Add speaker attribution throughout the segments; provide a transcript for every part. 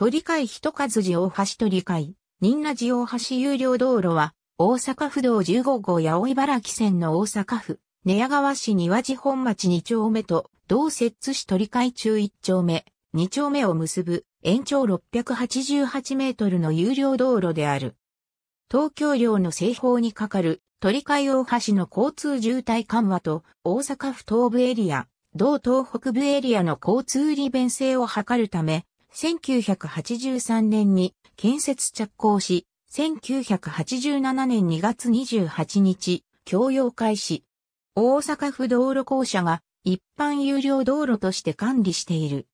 Speaker 1: 鳥海一和寺大橋鳥海、仁和寺大橋有料道路は、大阪府道15号八尾原木線の大阪府、寝屋川市庭地本町2丁目と、同摂津市鳥海中1丁目、2丁目を結ぶ、延長688メートルの有料道路である。東京領の西方に係かる鳥海大橋の交通渋滞緩和と大阪府東部エリア、同東北部エリアの交通利便性を図るため、1983年に建設着工し、1987年2月28日、供用開始。大阪府道路公社が一般有料道路として管理している。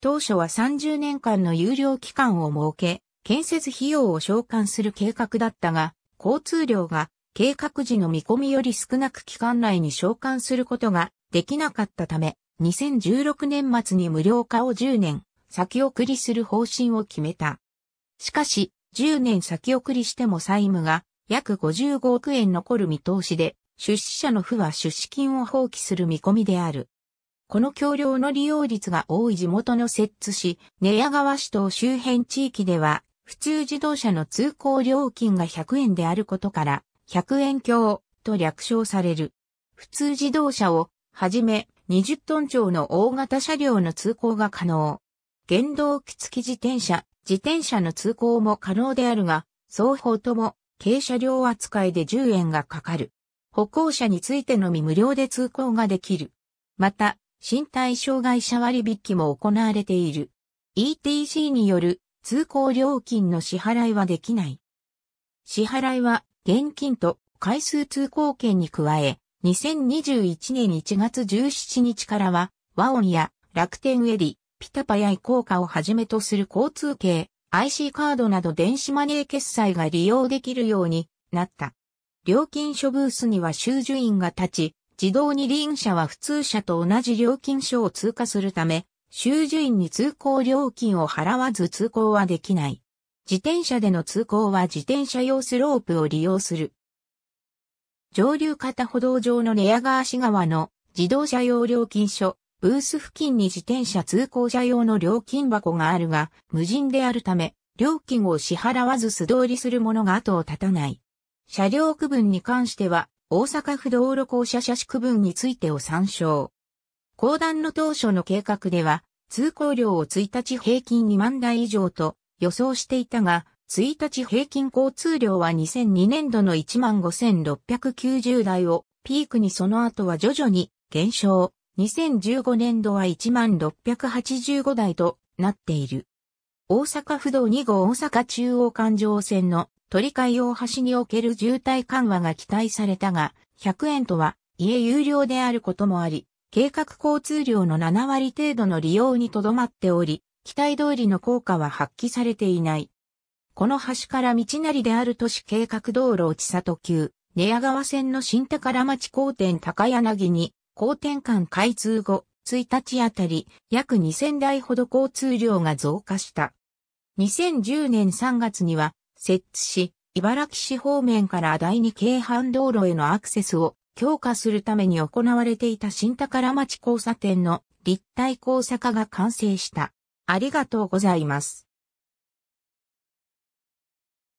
Speaker 1: 当初は30年間の有料期間を設け、建設費用を償還する計画だったが、交通量が計画時の見込みより少なく期間内に償還することができなかったため、2016年末に無料化を10年、先送りする方針を決めた。しかし、10年先送りしても債務が約55億円残る見通しで、出資者の負は出資金を放棄する見込みである。この橋梁の利用率が多い地元の摂津市、寝屋川市等周辺地域では、普通自動車の通行料金が100円であることから、100円強と略称される。普通自動車をはじめ20トン超の大型車両の通行が可能。原動機付き自転車、自転車の通行も可能であるが、双方とも軽車両扱いで10円がかかる。歩行者についてのみ無料で通行ができる。また、身体障害者割引も行われている。ETC による通行料金の支払いはできない。支払いは現金と回数通行券に加え、2021年1月17日からは、和音や楽天ウデリ、ピタパやイコーカをはじめとする交通系、IC カードなど電子マネー決済が利用できるようになった。料金所ブースには修樹員が立ち、自動に臨車は普通車と同じ料金所を通過するため、修樹員に通行料金を払わず通行はできない。自転車での通行は自転車用スロープを利用する。上流型歩道上の寝屋川市側の自動車用料金所ブース付近に自転車通行者用の料金箱があるが、無人であるため、料金を支払わず素通りする者が後を絶たない。車両区分に関しては、大阪府道路公社車種区分についてを参照。公団の当初の計画では、通行量を1日平均2万台以上と予想していたが、1日平均交通量は2002年度の15,690台をピークにその後は徐々に減少、2015年度は1685台となっている。大阪府道2号大阪中央環状線の取り替え大橋における渋滞緩和が期待されたが、100円とは、家有料であることもあり、計画交通量の7割程度の利用にとどまっており、期待通りの効果は発揮されていない。この橋から道なりである都市計画道路を千里急、寝屋川線の新宝町交点高柳に高転換開通後、1日あたり約2000台ほど交通量が増加した。2010年3月には設置し、茨城市方面から第二京阪道路へのアクセスを強化するために行われていた新宝町交差点の立体交差化が完成した。ありがとうございます。